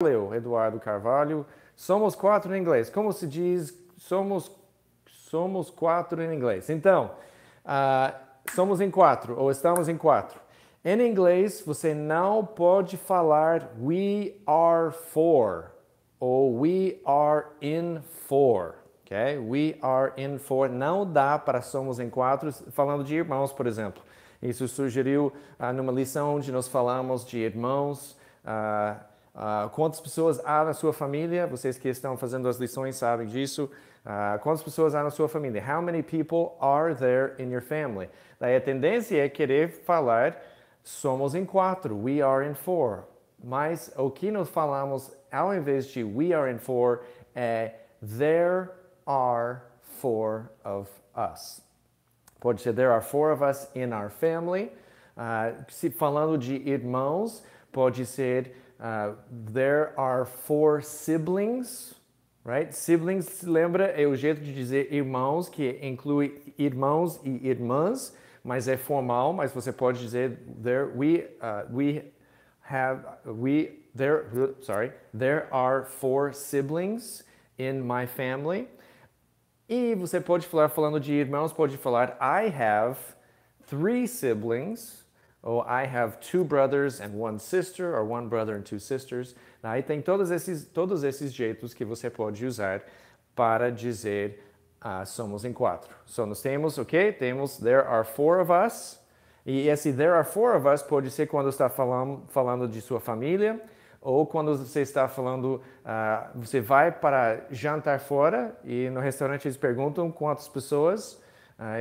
Valeu, Eduardo Carvalho. Somos quatro em inglês. Como se diz somos, somos quatro em inglês? Então, uh, somos em quatro ou estamos em quatro. Em inglês, você não pode falar we are for ou we are in for. Okay? We are in four Não dá para somos em quatro, falando de irmãos, por exemplo. Isso sugeriu uh, ah, numa lição onde nós falamos de irmãos. Uh, Uh, quantas pessoas há na sua família? Vocês que estão fazendo as lições sabem disso. Uh, quantas pessoas há na sua família? How many people are there in your family? Daí a tendência é querer falar somos em quatro, we are in four. Mas o que nós falamos ao invés de we are in four é there are four of us. Pode ser there are four of us in our family. Uh, se falando de irmãos, pode ser Uh, there are four siblings, right? Siblings, lembra, é o jeito de dizer irmãos, que inclui irmãos e irmãs, mas é formal, mas você pode dizer there we uh, we have we there sorry, there are four siblings in my family. E você pode falar falando de irmãos, pode falar I have three siblings ou oh, I have two brothers and one sister, or one brother and two sisters. Né? Aí tem todos esses, todos esses jeitos que você pode usar para dizer ah, somos em quatro. So, nós temos, ok? Temos there are four of us. E esse there are four of us pode ser quando está falando, falando de sua família, ou quando você está falando, ah, você vai para jantar fora e no restaurante eles perguntam quantas pessoas. Ah,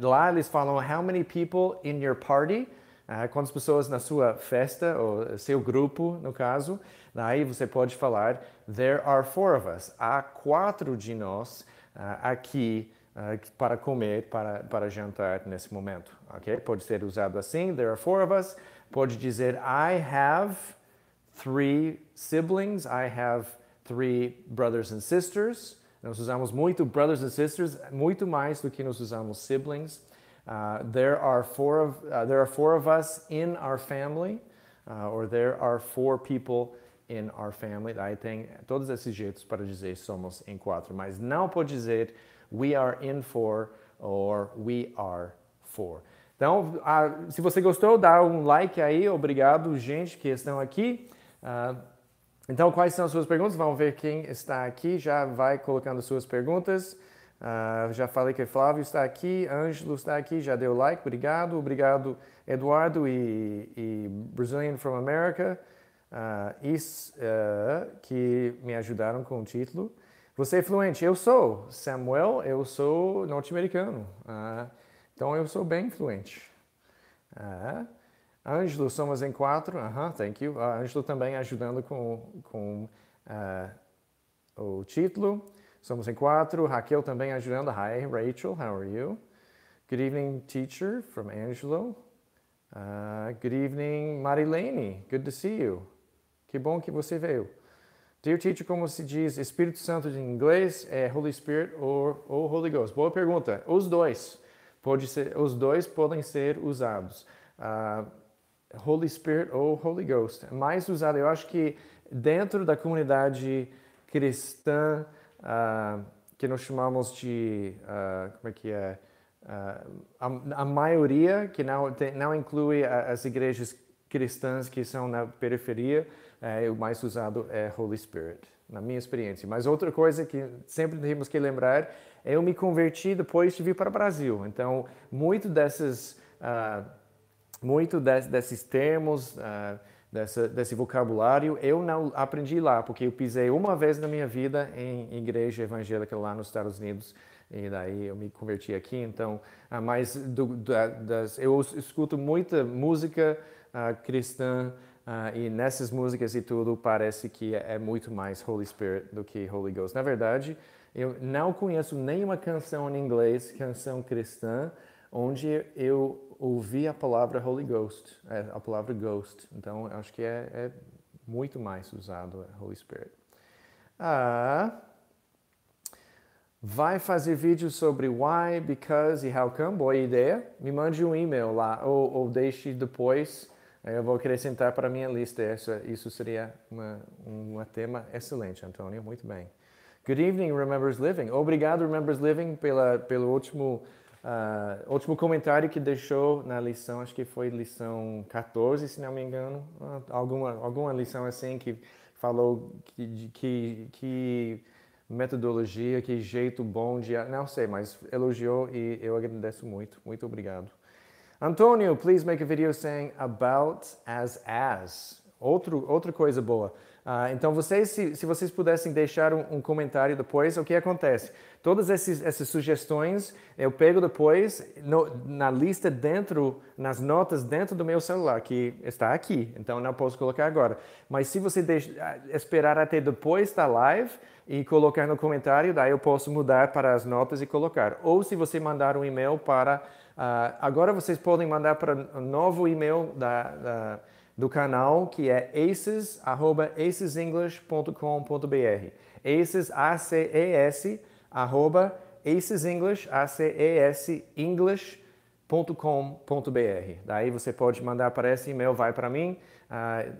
lá eles falam how many people in your party. Ah, quando as pessoas na sua festa, ou seu grupo, no caso, aí você pode falar: There are four of us. Há quatro de nós ah, aqui ah, para comer, para, para jantar nesse momento. Ok? Pode ser usado assim: There are four of us. Pode dizer: I have three siblings. I have three brothers and sisters. Nós usamos muito brothers and sisters, muito mais do que nós usamos siblings. Uh, there are four of uh, there are four of us in our family, uh, or there are four people in our family. Aí tem todos esses jeitos para dizer somos em quatro, mas não pode dizer we are in four or we are four. Então, ah, se você gostou, dá um like aí. Obrigado, gente que estão aqui. Ah, então, quais são as suas perguntas? Vamos ver quem está aqui. Já vai colocando suas perguntas. Uh, já falei que Flávio está aqui, Ângelo está aqui, já deu like, obrigado. Obrigado, Eduardo e, e Brazilian from America, uh, ah, isso, uh, ah, que me ajudaram com o título. Você é fluente? Eu sou. Samuel, eu sou norte-americano. então eu sou bem fluente. Ângelo, somos em quatro. Aham, -huh, thank you. Ângelo também ajudando com, com o título. Somos em quatro. Raquel também ajudando. Hi, Rachel, how are you? Good evening, teacher, from Angelo. Uh, good evening, Marilene. Good to see you. Que bom que você veio. Dear teacher, como se diz Espírito Santo em inglês? É Holy Spirit ou, Holy Ghost? Boa pergunta. Os dois. Pode ser, os dois podem ser usados. Uh, Holy Spirit ou Holy Ghost. Mais usado, eu acho que dentro da comunidade cristã, uh, que nós chamamos de, uh, como é que é, uh, a, a, maioria, que não, tem, não inclui as igrejas cristãs que são na periferia, é, o mais usado é Holy Spirit, na minha experiência. Mas outra coisa que sempre temos que lembrar, eu me converti depois de vir para o Brasil. Então, muito desses, muito de, desses termos dessa, desse vocabulário, eu não aprendi lá, porque eu pisei uma vez na minha vida em igreja evangélica lá nos Estados Unidos, e daí eu me converti aqui. Então, ah, mas do, da, das, eu escuto muita música uh, cristã, Uh, e nessas músicas e tudo, parece que é, é, muito mais Holy Spirit do que Holy Ghost. Na verdade, eu não conheço nenhuma canção em inglês, canção cristã, onde eu ouvir a palavra Holy Ghost, é, a palavra Ghost. Então, acho que é, é muito mais usado é, Holy Spirit. Ah, vai fazer vídeo sobre why, because e how come? Boa ideia. Me mande um e-mail lá ou, ou deixe depois. Eu vou acrescentar para a minha lista. Isso, isso seria uma, um tema excelente, Antônio. Muito bem. Good evening, Remembers Living. Obrigado, Remembers Living, pela, pelo último Uh, último comentário que deixou na lição, acho que foi lição 14, se não me engano, ah, alguma, alguma lição assim que falou que, que, que metodologia, que jeito bom de. Não sei, mas elogiou e eu agradeço muito. Muito obrigado. Antônio, please make a video saying about as as. Outro, outra coisa boa. Uh, então, vocês, se, se vocês pudessem deixar um, um comentário depois, o que acontece? Todas essas sugestões eu pego depois no, na lista dentro, nas notas dentro do meu celular, que está aqui, então não posso colocar agora. Mas se você deixa, esperar até depois da live e colocar no comentário, daí eu posso mudar para as notas e colocar. Ou se você mandar um e-mail para. Uh, agora vocês podem mandar para um novo e-mail da, da do canal, que é aces@acesenglish.com.br. Aces, A-C-E-S, arroba acesenglish, A-C-E-S, Daí você pode mandar para esse e-mail, vai para mim,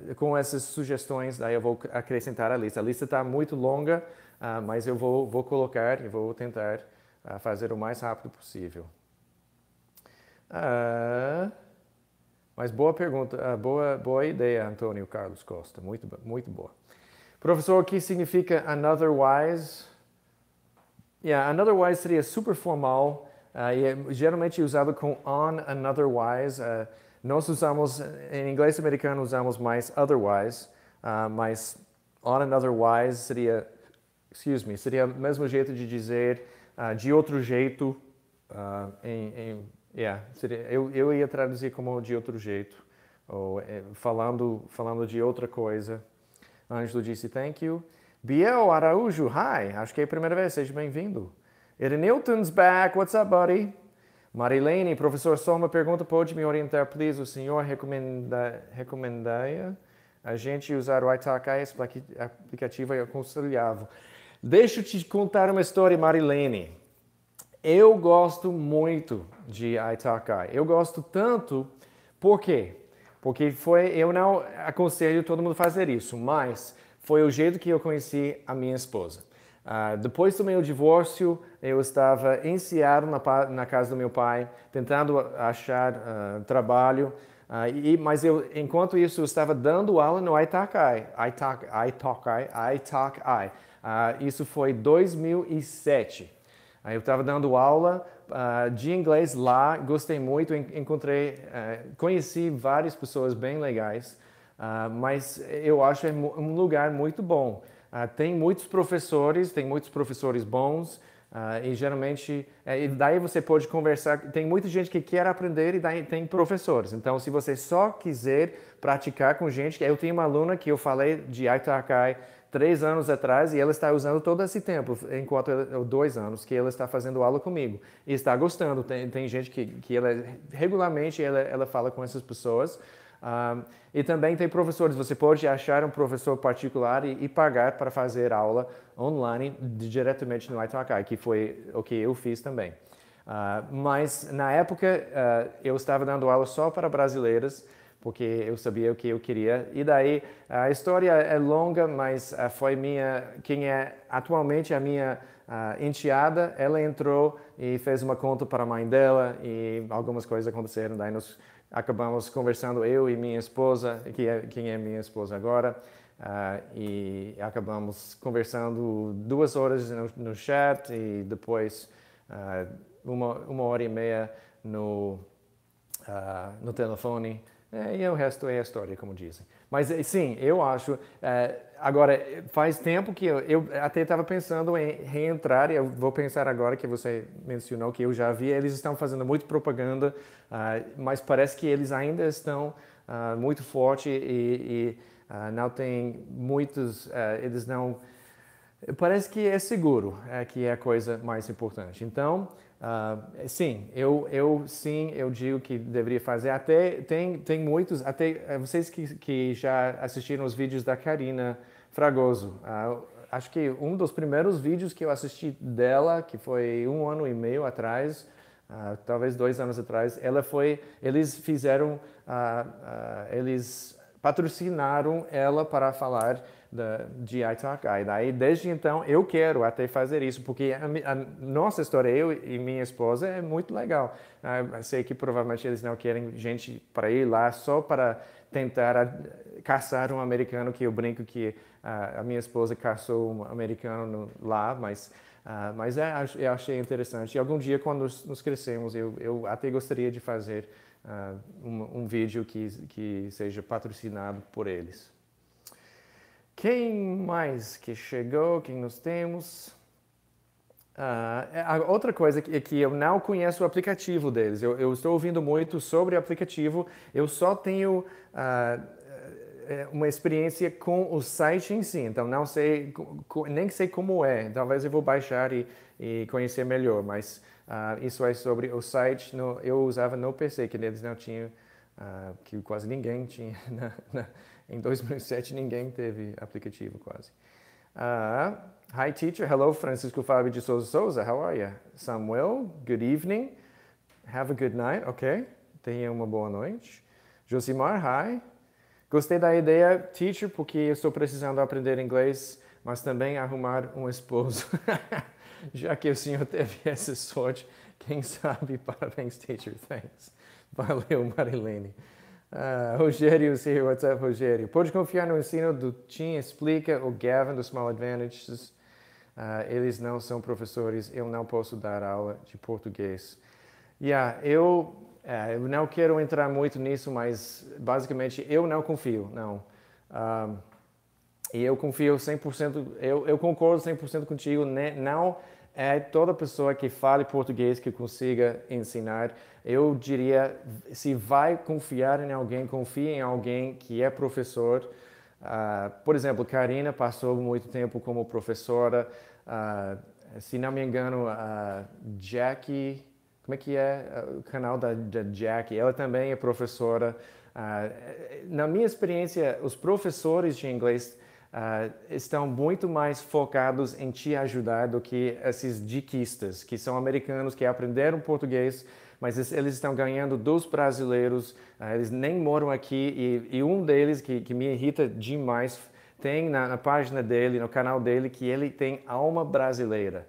uh, com essas sugestões, daí eu vou acrescentar a lista. A lista está muito longa, uh, mas eu vou, vou colocar e vou tentar uh, fazer o mais rápido possível. mas boa pergunta, boa, boa ideia, Antônio Carlos Costa, muito, muito boa. Professor, o que significa wise? Yeah, another wise seria super formal uh, e é geralmente usado com on another wise. Uh, nós usamos, em inglês americano, usamos mais otherwise, uh, mas on another wise seria, excuse me, seria o mesmo jeito de dizer uh, de outro jeito. Uh, em, em, yeah, seria, eu, eu ia traduzir como de outro jeito, ou eh, falando, falando de outra coisa. Ângelo disse thank you. Biel Araújo, hi. Acho que é a primeira vez, seja bem-vindo. Irinilton's back, what's up, buddy? Marilene, professor, só uma pergunta, pode me orientar, please? O senhor recomenda, recomendaria a gente usar o Itakai, esse aplicativo eu aconselhava. Deixa eu te contar uma história, Marilene. Eu gosto muito de Itakai. Eu gosto tanto, por quê? Porque foi, eu não aconselho todo mundo fazer isso, mas foi o jeito que eu conheci a minha esposa. Uh, depois do meu divórcio, eu estava em Seattle, na, na casa do meu pai, tentando achar uh, trabalho. Uh, e, mas eu, enquanto isso, eu estava dando aula no Itakai. Itakai, Itakai, Itakai. Uh, isso foi 2007. Uh, eu estava dando aula de inglês lá, gostei muito, encontrei, eh, conheci várias pessoas bem legais. Uh, mas eu acho é um lugar muito bom. Uh, tem muitos professores, tem muitos professores bons uh, e geralmente é, e daí você pode conversar. Tem muita gente que quer aprender e daí tem professores. Então, se você só quiser praticar com gente, eu tenho uma aluna que eu falei de Aitakai três anos atrás e ela está usando todo esse tempo, enquanto dois anos que ela está fazendo aula comigo e está gostando. Tem, tem gente que, que ela regularmente ela, ela fala com essas pessoas. Um, e também tem professores, você pode achar um professor particular e, e pagar para fazer aula online diretamente no Itakai, que foi o que eu fiz também. Uh, mas na época uh, eu estava dando aula só para brasileiras, porque eu sabia o que eu queria. E daí a história é longa, mas uh, foi minha, quem é atualmente a minha uh, enteada, ela entrou e fez uma conta para a mãe dela e algumas coisas aconteceram. Daí nós acabamos conversando eu e minha esposa, que é, quem é minha esposa agora, uh, e acabamos conversando duas horas no, no chat e depois uh, uma, uma hora e meia no, uh, no telefone é, e é o resto é história, como dizem. Mas eh, sim, eu acho. É, agora, faz tempo que eu, eu até estava pensando em reentrar, e eu vou pensar agora que você mencionou que eu já vi, eles estão fazendo muito propaganda, uh, mas parece que eles ainda estão uh, muito forte e, e uh, não tem muitos. Eh, eles não. Parece que é seguro, é, que é a coisa mais importante. Então. Uh, sim, eu, eu sim, eu digo que deveria fazer. Até tem, tem muitos, até eh, vocês que, que já assistiram os vídeos da Karina Fragoso. Uh, acho que um dos primeiros vídeos que eu assisti dela, que foi um ano e meio atrás, uh, talvez dois anos atrás, ela foi, eles fizeram, eles patrocinaram ela para falar da, de e Daí, desde então, eu quero até fazer isso, porque a, a nossa história, eu e minha esposa, é muito legal. Ah, eu sei que provavelmente eles não querem gente para ir lá só para tentar caçar um americano, que eu brinco que a, ah, a minha esposa caçou um americano no, lá, mas... Uh, mas é, eu achei interessante. E algum dia, quando nos, nos crescemos, eu, eu, até gostaria de fazer uh, um, um, vídeo que, que seja patrocinado por eles. Quem mais que chegou? Quem nós temos? Uh, outra coisa é que eu não conheço o aplicativo deles. Eu, eu estou ouvindo muito sobre o aplicativo. Eu só tenho uh, uma experiência com o site em si. Então, não sei, nem sei como é. Talvez eu vou baixar e, e conhecer melhor. Mas uh, isso é sobre o site. No, eu usava no PC, que eles não tinham, que quase ninguém tinha na, na em 2007 ninguém teve aplicativo quase. Uh, hi teacher, hello Francisco Fábio de Souza Souza, how are you? Samuel, good evening. Have a good night, ok? Tenha uma boa noite. Josimar, hi. Gostei da ideia, teacher, porque eu estou precisando aprender inglês, mas também arrumar um esposo. Já que o senhor teve essa sorte, quem sabe? Parabéns, teacher. Thanks. Valeu, Marilene. Uh, Rogério is here. What's up, Rogério? Pode confiar no ensino do Tim Explica, o Gavin do Small Advantages. Uh, ah, eles não são professores. Eu não posso dar aula de português. Yeah, eu, ah, eu não quero entrar muito nisso, mas basicamente eu não confio, não. e eu confio 100%, eu, eu concordo 100% contigo, né? não é toda pessoa que fale português que consiga ensinar. Eu diria, se vai confiar em alguém, confie em alguém que é professor. Uh, por exemplo, Karina passou muito tempo como professora. Uh, se não me engano, uh, Jackie, como é que é ah, o canal da, da Jackie? Ela também é professora. na minha experiência, os professores de inglês uh, estão muito mais focados em te ajudar do que esses diquistas, que são americanos que aprenderam português, mas eles estão ganhando dos brasileiros, uh, eles nem moram aqui, e, e um deles que, que, me irrita demais tem na, na página dele, no canal dele, que ele tem alma brasileira.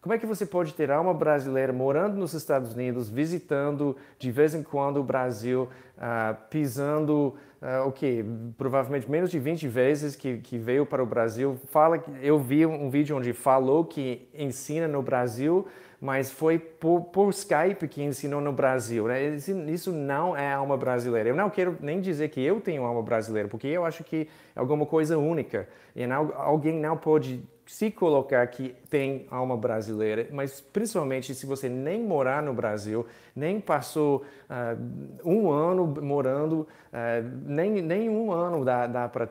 Como é que você pode ter alma brasileira morando nos Estados Unidos, visitando de vez em quando o Brasil, uh, pisando uh, o que provavelmente menos de 20 vezes que, que veio para o Brasil? Fala, eu vi um vídeo onde falou que ensina no Brasil, mas foi por, por, Skype que ensinou no Brasil. Né? Isso não é alma brasileira. Eu não quero nem dizer que eu tenho alma brasileira, porque eu acho que é alguma coisa única. E não, alguém não pode se colocar que tem alma brasileira, mas principalmente se você nem morar no Brasil, nem passou uh, um ano morando, uh, nem, nem um ano dá, dá para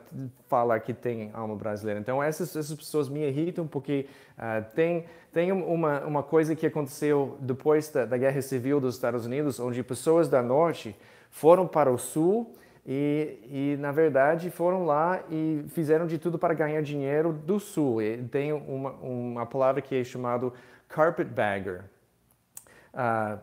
falar que tem alma brasileira. Então essas, essas pessoas me irritam porque uh, tem, tem uma, uma coisa que aconteceu depois da, da Guerra Civil dos Estados Unidos, onde pessoas da Norte foram para o Sul e, e, na verdade foram lá e fizeram de tudo para ganhar dinheiro do sul. E tem uma, uma palavra que é chamada carpetbagger. Ah,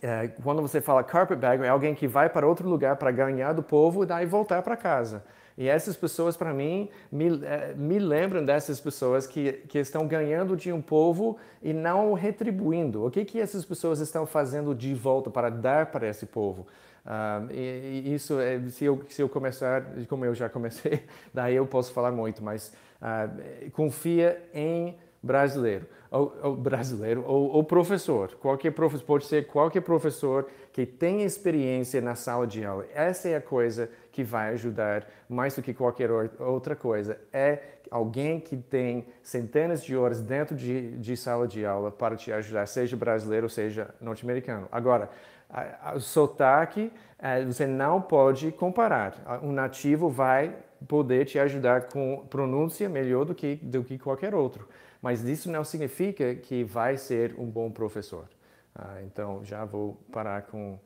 é, quando você fala carpetbagger, é alguém que vai para outro lugar para ganhar do povo e daí voltar para casa. E essas pessoas, para mim, me, é, me lembram dessas pessoas que, que estão ganhando de um povo e não retribuindo. O que, que essas pessoas estão fazendo de volta para dar para esse povo? Um, e, e, isso, é, se, eu, se eu começar, como eu já comecei, daí eu posso falar muito, mas uh, confia em brasileiro, ou, ou brasileiro, ou, ou, professor, qualquer professor, pode ser qualquer professor que tenha experiência na sala de aula. Essa é a coisa que vai ajudar mais do que qualquer outra coisa, é alguém que tem centenas de horas dentro de, de sala de aula para te ajudar, seja brasileiro, seja norte-americano. Agora, o sotaque, é, você não pode comparar. Um nativo vai poder te ajudar com pronúncia melhor do que, do que qualquer outro. Mas isso não significa que vai ser um bom professor. Ah, então, já vou parar com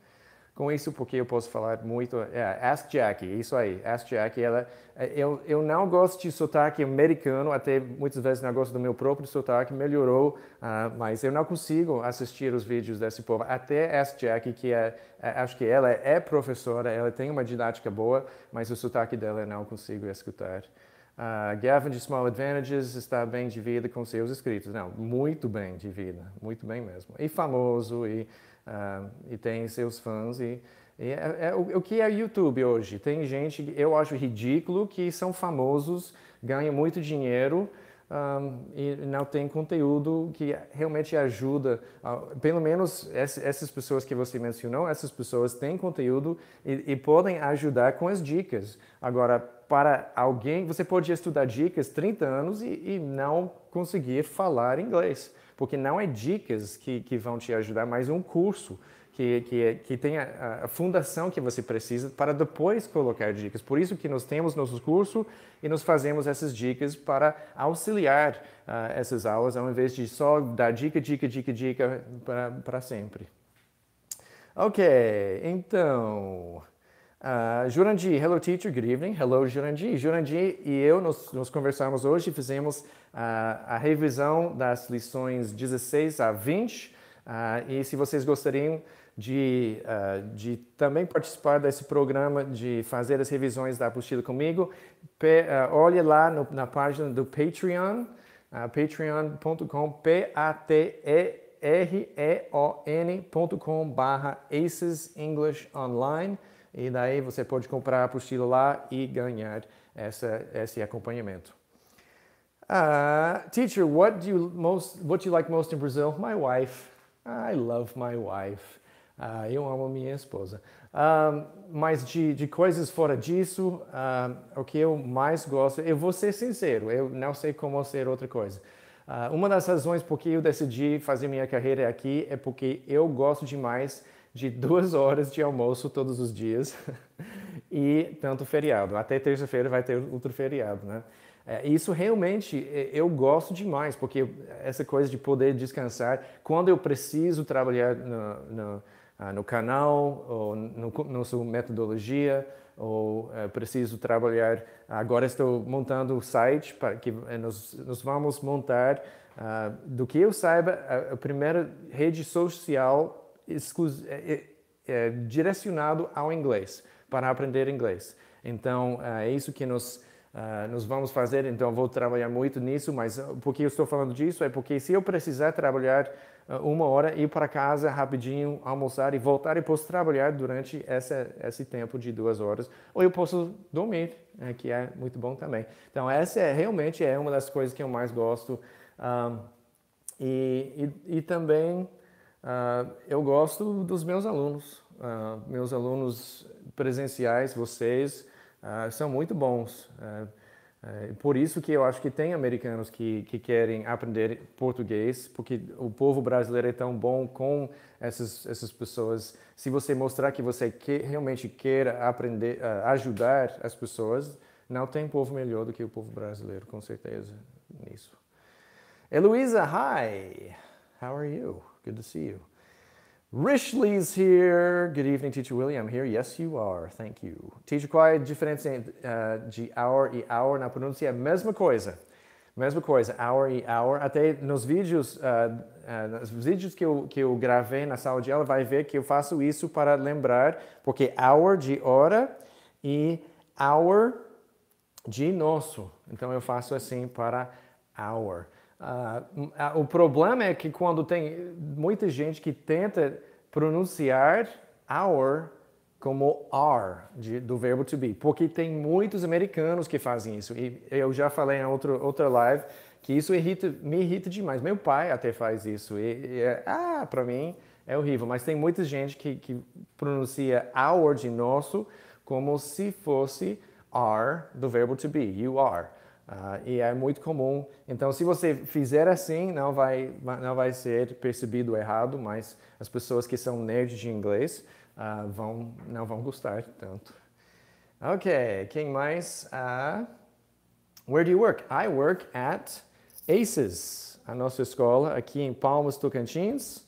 com isso porque eu posso falar muito. É, Ask Jack, isso aí, Ask Jack. Ela, é, eu, eu não gosto de sotaque americano, até muitas vezes não gosto do meu próprio sotaque, melhorou, uh, mas eu não consigo assistir os vídeos desse povo. Até Ask Jack, que é, é, acho que ela é professora, ela tem uma didática boa, mas o sotaque dela eu não consigo escutar. Uh, Gavin de Small Advantages está bem de vida com seus escritos. Não, muito bem de vida, muito bem mesmo. E famoso, e Uh, e tem seus fãs e, e é, é, o, o, que é YouTube hoje? Tem gente, eu acho ridículo, que são famosos, ganham muito dinheiro um, ah, e não tem conteúdo que realmente ajuda. pelo menos essas pessoas que você mencionou, essas pessoas têm conteúdo e, e podem ajudar com as dicas. Agora, para alguém, você pode estudar dicas 30 anos e, e não conseguir falar inglês porque não é dicas que, que vão te ajudar, mas um curso que, que, é, que tem a, a, fundação que você precisa para depois colocar dicas. Por isso que nós temos nossos cursos e nós fazemos essas dicas para auxiliar uh, essas aulas, ao invés de só dar dica, dica, dica, dica para sempre. Ok, então... Uh, hello teacher, good evening. Hello, Jurandi. Jurandi e eu nos, nos conversamos hoje fizemos uh, a revisão das lições 16 a 20. Uh, ah, e se vocês gostariam de, de também participar desse programa, de fazer as revisões da apostila comigo, pe, olhe lá no, na página do Patreon, patreon.com, P-A-T-E-R-E-O-N.com barra Aces English Online e daí você pode comprar a apostila lá e ganhar essa, esse acompanhamento. Uh, teacher, what do you most what you like most in Brazil? My wife. I love my wife. Uh, eu amo minha esposa. Um, mas de, de coisas fora disso, um, o que eu mais gosto, eu vou ser sincero, eu não sei como ser outra coisa. Uh, uma das razões por que eu decidi fazer minha carreira aqui é porque eu gosto demais de duas horas de almoço todos os dias e tanto feriado. Até terça-feira vai ter outro feriado, né? É, isso realmente é, eu gosto demais, porque essa coisa de poder descansar, quando eu preciso trabalhar no, no, ah, no canal, ou no, na sua metodologia, ou é, preciso trabalhar. Agora estou montando o site para que é, nós, nós vamos montar, uh, do que eu saiba, a primeira rede social exclus... É, é, é, direcionado ao inglês, para aprender inglês. Então, é, é isso que nós, é, nós vamos fazer. Então, vou trabalhar muito nisso, mas ah, por que eu estou falando disso? É porque se eu precisar trabalhar ah, uma hora, ir para casa rapidinho, almoçar e voltar, e posso trabalhar durante essa, esse tempo de duas horas, ou eu posso dormir, né, que é muito bom também. Então, essa é, realmente é uma das coisas que eu mais gosto. Um, ah, e, e, e também ah, eu gosto dos meus alunos. Uh, meus alunos presenciais, vocês, uh, são muito bons. É, por isso que eu acho que tem americanos que, que querem aprender português, porque o povo brasileiro é tão bom com essas, essas pessoas. Se você mostrar que você realmente quer aprender, ajudar as pessoas, não tem povo melhor do que o povo brasileiro, com certeza, nisso. Heloísa, hi! How are you? Good to see you. Rishley's here. Good evening, Teacher William. Here, yes, you are. Thank you. Teacher Quai, a diferença eh, de hour e hour na pronúncia é a mesma coisa. Mesma coisa, hour e hour. Até nos vídeos, uh, uh, nos vídeos que eu, que eu gravei na sala de aula, vai ver que eu faço isso para lembrar, porque hour de hora e hour de nosso. Então eu faço assim para hour. Ah, hum, ah, o problema é que quando tem muita gente que tenta pronunciar our como are de, do verbo to be, porque tem muitos americanos que fazem isso. E eu já falei em outro, outra live que isso irrita, me irrita demais. Meu pai até faz isso. E, e é, ah, para mim é horrível. Mas tem muita gente que, que pronuncia our de nosso como se fosse are do verbo to be, you are. Uh, e é muito comum. Então, se você fizer assim, não vai, não vai ser percebido errado, mas as pessoas que são nerds de inglês uh, vão, não vão gostar tanto. Ok, quem mais? Uh, where do you work? I work at ACES, a nossa escola aqui em Palmas Tocantins.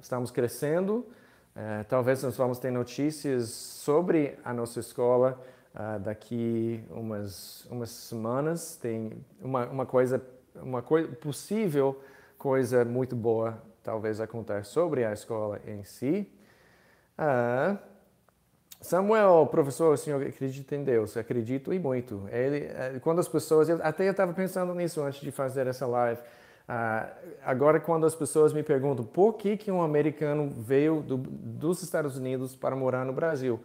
estamos crescendo. Eh, talvez nós vamos ter notícias sobre a nossa escola Uh, daqui umas, umas semanas tem uma, uma coisa, uma coi possível coisa muito boa talvez a contar sobre a escola em si. Uh, Samuel, professor, o senhor acredita em Deus? Acredito e muito. Ele, eh, quando as pessoas, eu, até eu estava pensando nisso antes de fazer essa live. Ah, agora, quando as pessoas me perguntam por que, que um americano veio do, dos Estados Unidos para morar no Brasil,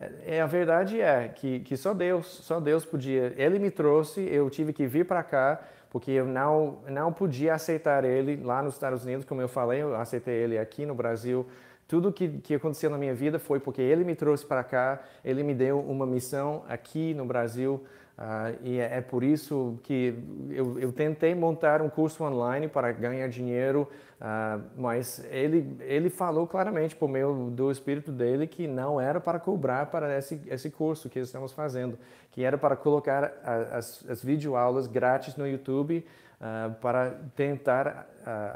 é, é, a verdade é que, que só Deus, só Deus podia. Ele me trouxe, eu tive que vir para cá porque eu não não podia aceitar ele lá nos Estados Unidos, como eu falei, eu aceitei ele aqui no Brasil tudo que, que aconteceu na minha vida foi porque ele me trouxe para cá, ele me deu uma missão aqui no Brasil. Uh, e é, é, por isso que eu, eu, tentei montar um curso online para ganhar dinheiro, uh, mas ele, ele falou claramente por meio do espírito dele que não era para cobrar para esse, esse curso que estamos fazendo, que era para colocar as, as videoaulas grátis no YouTube uh, para tentar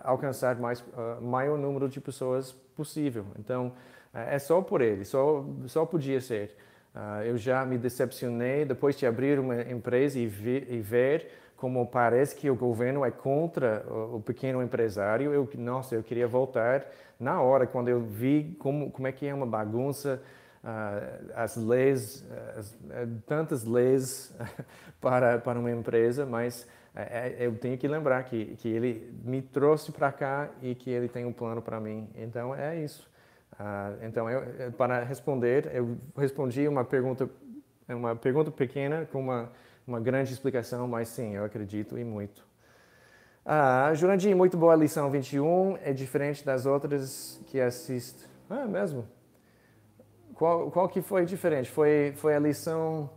alcançar mais maior número de pessoas possível. Então, é, é só por ele, só, só podia ser. Ah, eu já me decepcionei depois de abrir uma empresa e, vi, e ver como parece que o governo é contra o, pequeno empresário. Eu, nossa, eu queria voltar na hora, quando eu vi como, como é que é uma bagunça, ah, as leis, as, eh, tantas leis para, para uma empresa, mas é, é, eu tenho que lembrar que, que ele me trouxe para cá e que ele tem um plano para mim. Então, é isso. Ah, então, eu, para responder, eu respondi uma pergunta, uma pergunta pequena com uma, uma grande explicação, mas sim, eu acredito e muito. Ah, Jurandir, muito boa a lição 21, é diferente das outras que assisto. Ah, é mesmo? Qual, qual que foi diferente? Foi, foi a lição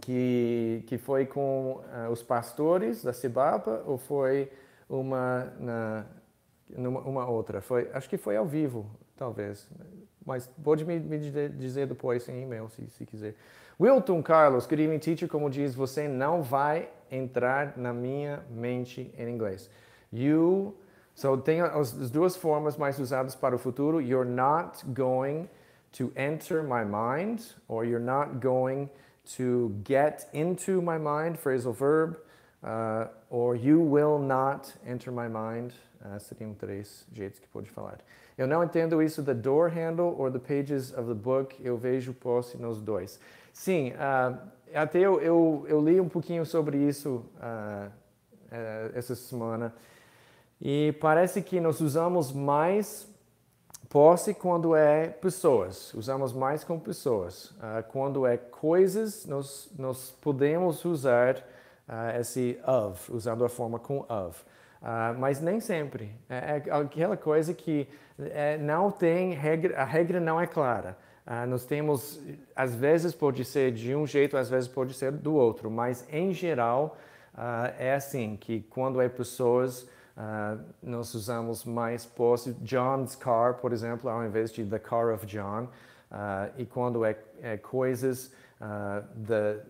que, que foi com uh, os pastores da Cibapa ou foi uma, na, numa, uma outra? Foi, acho que foi ao vivo, talvez. Mas pode me, me dizer depois em e-mail, se, se quiser. Wilton Carlos, good evening teacher, como diz, você não vai entrar na minha mente em inglês. You, so tem as, as duas formas mais usadas para o futuro. You're not going to enter my mind, or you're not going to to get into my mind, phrasal verb, uh, or you will not enter my mind. Uh, seriam três jeitos que pode falar. Eu não entendo isso The door handle or the pages of the book. Eu vejo posse nos dois. Sim, uh, até eu, eu, eu, li um pouquinho sobre isso uh, uh essa semana. E parece que nós usamos mais Posse quando é pessoas, usamos mais com pessoas. Uh, quando é coisas, nós, nós podemos usar uh, esse of, usando a forma com of. Uh, mas nem sempre. É, é aquela coisa que é, não tem regra, a regra não é clara. nós temos, às vezes pode ser de um jeito, às vezes pode ser do outro, mas em geral é assim, que quando é pessoas, Uh, nós usamos mais posse. John's car, por exemplo, ao invés de the car of John. Uh, e quando é, é coisas uh, the,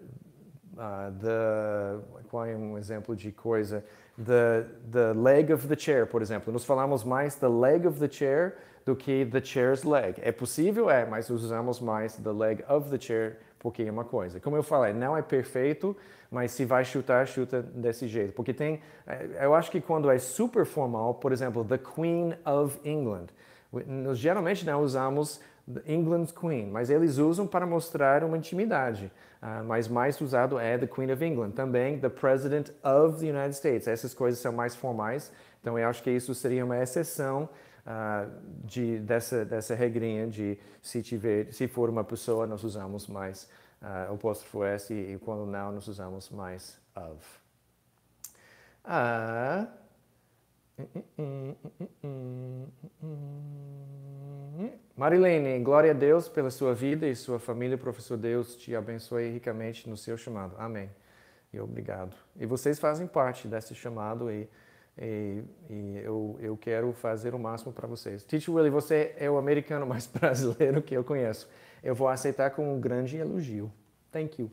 uh, the, qual é um exemplo de coisa the, the leg of the chair por exemplo nós falamos mais the leg of the chair do que the chair's leg é possível é mas usamos mais the leg of the chair porque é uma coisa. Como eu falei, não é perfeito, mas se vai chutar, chuta desse jeito. Porque tem, eh, eu acho que quando é super formal, por exemplo, the Queen of England, nós geralmente não né, usamos England's Queen, mas eles usam para mostrar uma intimidade. Uh, mas mais usado é the Queen of England. Também the President of the United States. Essas coisas são mais formais, então eu acho que isso seria uma exceção ah, de, dessa, dessa regrinha de se, tiver, se for uma pessoa, nós usamos mais uh, apóstrofo S e, e, quando não, nós usamos mais of. Uh, Marilene, glória a Deus pela sua vida e sua família. Professor Deus te abençoe ricamente no seu chamado. Amém. E obrigado. E vocês fazem parte desse chamado e e, e eu, eu quero fazer o máximo para vocês. Teacher Willie, você é o americano mais brasileiro que eu conheço. Eu vou aceitar com um grande elogio. Thank you.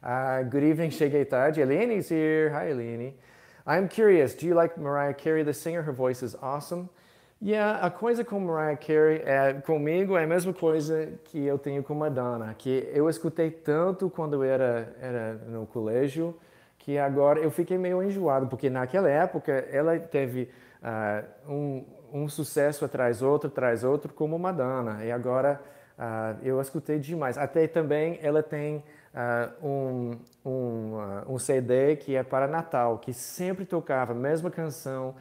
Uh, good evening, cheguei tarde. is here. Hi, Eleni. I'm curious, do you like Mariah Carey, the singer? Her voice is awesome. Yeah, a coisa com Mariah Carey é, comigo é a mesma coisa que eu tenho com Madonna, que eu escutei tanto quando eu era, era no colégio, que agora eu fiquei meio enjoado, porque naquela época ela teve uh, um, um, sucesso atrás outro, atrás outro, como Madonna, e agora uh, eu escutei demais. Até também ela tem uh, um, um, um, CD que é para Natal, que sempre tocava a mesma canção.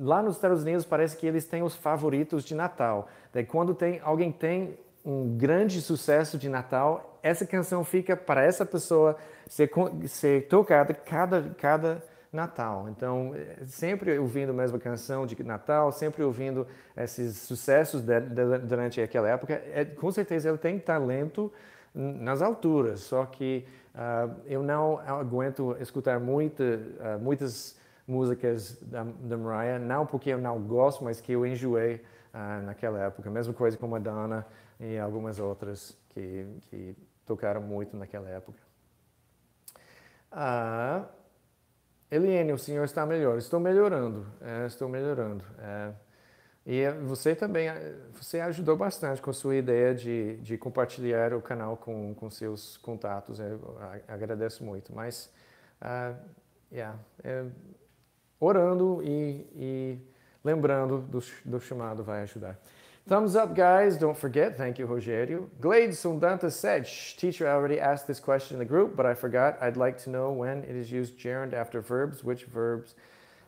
lá nos Estados Unidos parece que eles têm os favoritos de Natal. Daí quando tem, alguém tem um grande sucesso de Natal, essa canção fica para essa pessoa ser, ser tocada cada, cada Natal. Então, eh, sempre ouvindo a mesma canção de Natal, sempre ouvindo esses sucessos de, de, durante aquela época, é, com certeza ele tem talento nas alturas, só que uh, eu não aguento escutar uh, muitas músicas da, da, Mariah, não porque eu não gosto, mas que eu enjoei uh, naquela época. Mesma coisa com Madonna e algumas outras que, que tocaram muito naquela época. Ah, Eliane, o senhor está melhor. Estou melhorando, é, estou melhorando. É. E é, você também, é, você ajudou bastante com a sua ideia de, de compartilhar o canal com, com seus contatos. Eu é, agradeço muito. Mas, ah, yeah, é, orando e, e lembrando do, do chamado vai ajudar. Thumbs up, guys. Don't forget. Thank you, Rogerio. Glade Sundanta said, teacher, I already asked this question in the group, but I forgot. I'd like to know when it is used gerund after verbs, which verbs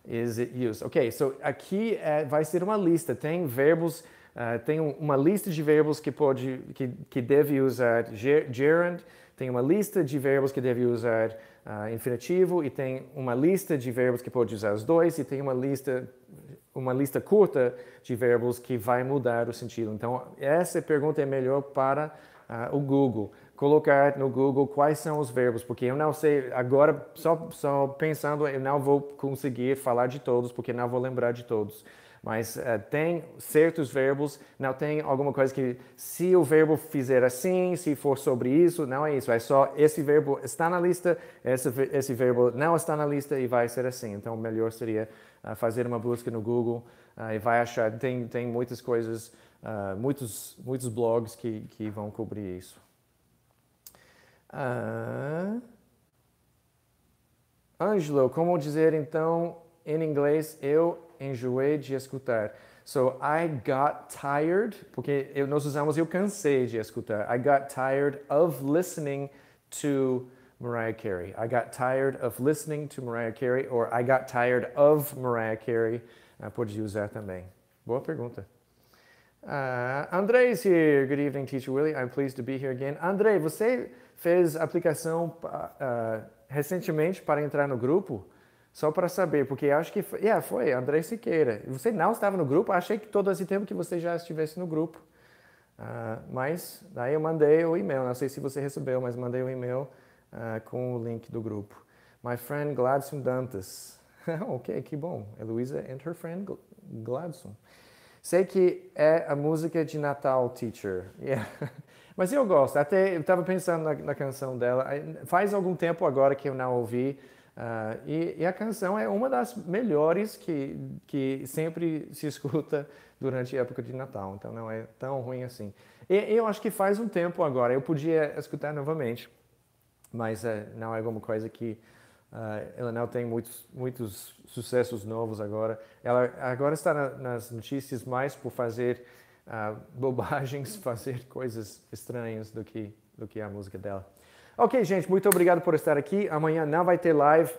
is it used? Ok, so aqui é, vai ser uma lista. Tem verbos, uh, tem uma lista de verbos que pode, que, que deve usar ger, gerund, tem uma lista de verbos que deve usar uh, infinitivo e tem uma lista de verbos que pode usar os dois e tem uma lista uma lista curta de verbos que vai mudar o sentido. Então, essa pergunta é melhor para uh, o Google. Colocar no Google quais são os verbos, porque eu não sei, agora só, só pensando, eu não vou conseguir falar de todos, porque não vou lembrar de todos. Mas uh, tem certos verbos, não tem alguma coisa que, se o verbo fizer assim, se for sobre isso, não é isso. É só esse verbo está na lista, esse, esse verbo não está na lista e vai ser assim. Então, melhor seria fazer uma busca no Google ah, e vai achar. Tem, tem muitas coisas, ah, muitos, muitos blogs que, que vão cobrir isso. Ah. Ângelo, como dizer então em inglês eu enjoei de escutar? So I got tired, porque nós usamos eu cansei de escutar. I got tired of listening to Mariah Carey. I got tired of listening to Mariah Carey, or I got tired of Mariah Carey. Ah, pode usar também. Boa pergunta. Uh, ah, André is here. Good evening, Teacher Willie. I'm pleased to be here again. André, você fez aplicação uh, recentemente para entrar no grupo? Só para saber, porque acho que foi, yeah, foi André Siqueira. Você não estava no grupo? Achei que todo esse tempo que você já estivesse no grupo. Uh, mas daí eu mandei o e-mail. Não sei se você recebeu, mas mandei o e-mail uh, com o link do grupo. My friend Gladson Dantas. ok, que bom. Heloísa and her friend Gladson. Sei que é a música de Natal, Teacher. Yeah. Mas eu gosto. Até eu estava pensando na, na, canção dela. Faz algum tempo agora que eu não ouvi. Uh, e, e, a canção é uma das melhores que, que sempre se escuta durante a época de Natal. Então não é tão ruim assim. E eu acho que faz um tempo agora. Eu podia escutar novamente mas eh, não é alguma coisa que uh, ela não tem muitos muitos sucessos novos agora. Ela agora está na, nas notícias mais por fazer uh, bobagens, fazer coisas estranhas do que do que a música dela. Ok, gente, muito obrigado por estar aqui. Amanhã não vai ter live.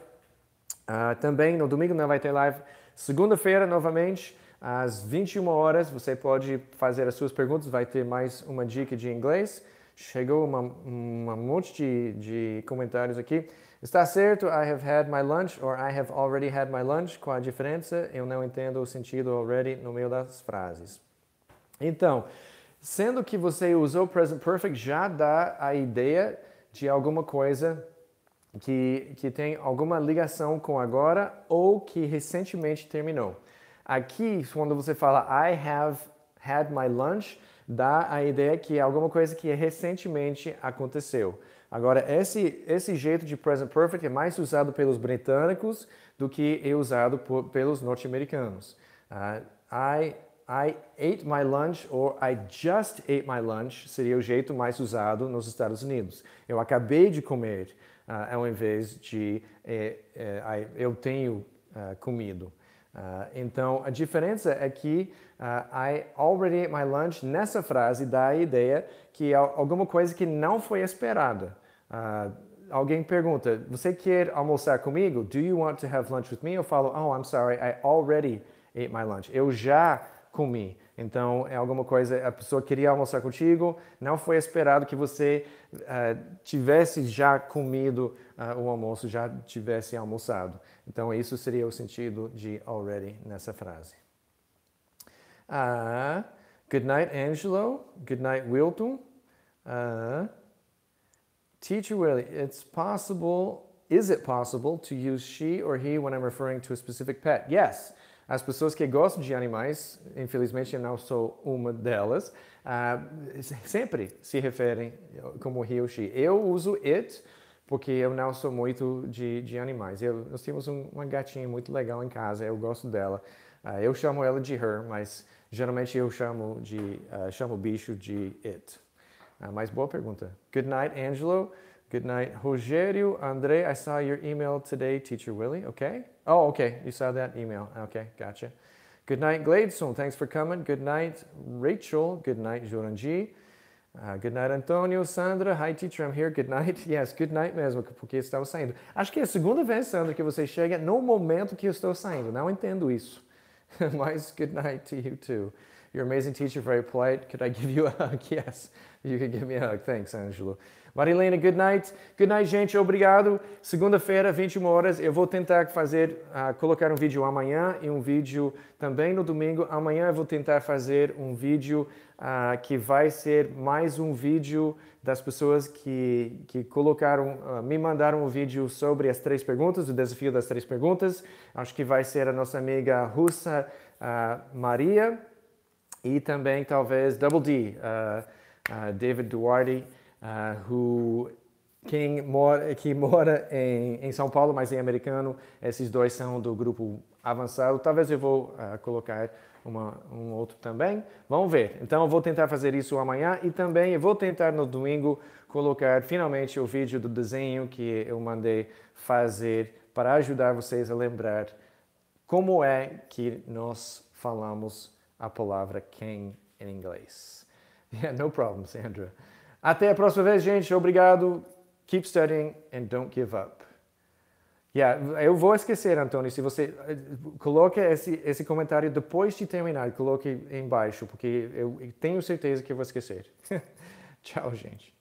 Uh, também no domingo não vai ter live. Segunda-feira, novamente, às 21 horas, você pode fazer as suas perguntas. Vai ter mais uma dica de inglês. Chegou uma, uma monte de, de comentários aqui. Está certo, I have had my lunch, or I have already had my lunch. Qual a diferença? Eu não entendo o sentido already no meio das frases. Então, sendo que você usou present perfect, já dá a ideia de alguma coisa que, que tem alguma ligação com agora ou que recentemente terminou. Aqui, quando você fala I have had my lunch, dá a ideia que é alguma coisa que recentemente aconteceu. Agora, esse, esse jeito de present perfect é mais usado pelos britânicos do que é usado por, pelos norte-americanos. Uh, I, I ate my lunch or I just ate my lunch seria o jeito mais usado nos Estados Unidos. Eu acabei de comer, uh, ao invés de é, é, eu tenho uh, comido. então, a diferença é que Uh, I already ate my lunch, nessa frase dá a ideia que alguma coisa que não foi esperada. Uh, alguém pergunta, você quer almoçar comigo? Do you want to have lunch with me? Eu falo, oh, I'm sorry, I already ate my lunch. Eu já comi. Então, é alguma coisa, a pessoa queria almoçar contigo, não foi esperado que você uh, tivesse já comido uh, o almoço, já tivesse almoçado. Então, isso seria o sentido de already nessa frase. Ah, good night, Angelo. Good night, Wilton. Ah, teacher Willie, it's possible, is it possible to use she or he when I'm referring to a specific pet? Yes. As pessoas que gostam de animais, infelizmente eu não sou uma delas, uh, sempre se referem como he ou she. Eu uso it porque eu não sou muito de, de animais. Eu, nós temos um, uma gatinha muito legal em casa, eu gosto dela. Uh, eu chamo ela de her, mas geralmente eu chamo, de, uh, chamo o bicho de it. Uh, mas boa pergunta. Good night, Angelo. Good night, Rogério. André, I saw your email today, teacher Willie. Okay. Oh, okay. You saw that email. Okay, gotcha. Good night, Gladson. Thanks for coming. Good night, Rachel. Good night, Juranji. Uh, good night, Antônio, Sandra. Hi, teacher, I'm here. Good night. Yes, good night mesmo, porque estava saindo. Acho que é a segunda vez, Sandra, que você chega no momento que eu estou saindo. Não entendo isso. Mice, good night to you too. You're amazing teacher, very polite. Could I give you a hug? Yes, you could give me a hug. Thanks, Angelou. Marilena, good night. Good night, gente. Obrigado. Segunda-feira, 21 horas, eu vou tentar fazer, uh, colocar um vídeo amanhã e um vídeo também no domingo. Amanhã eu vou tentar fazer um vídeo uh, que vai ser mais um vídeo das pessoas que, que colocaram, uh, me mandaram um vídeo sobre as três perguntas, o desafio das três perguntas. Acho que vai ser a nossa amiga russa Maria e também talvez Double D, David Duarte uh, who, quem mora, que mora em, em, São Paulo, mas é americano. Esses dois são do grupo avançado. Talvez eu vou uh, colocar uma, um outro também. Vamos ver. Então, eu vou tentar fazer isso amanhã e também eu vou tentar no domingo colocar finalmente o vídeo do desenho que eu mandei fazer para ajudar vocês a lembrar como é que nós falamos a palavra quem em inglês. Yeah, no problem, Sandra. Até a próxima vez, gente. Obrigado. Keep studying and don't give up. Yeah, eu vou esquecer, Antônio, se você coloque esse, esse comentário depois de terminar, coloque embaixo, porque eu tenho certeza que eu vou esquecer. Tchau, gente.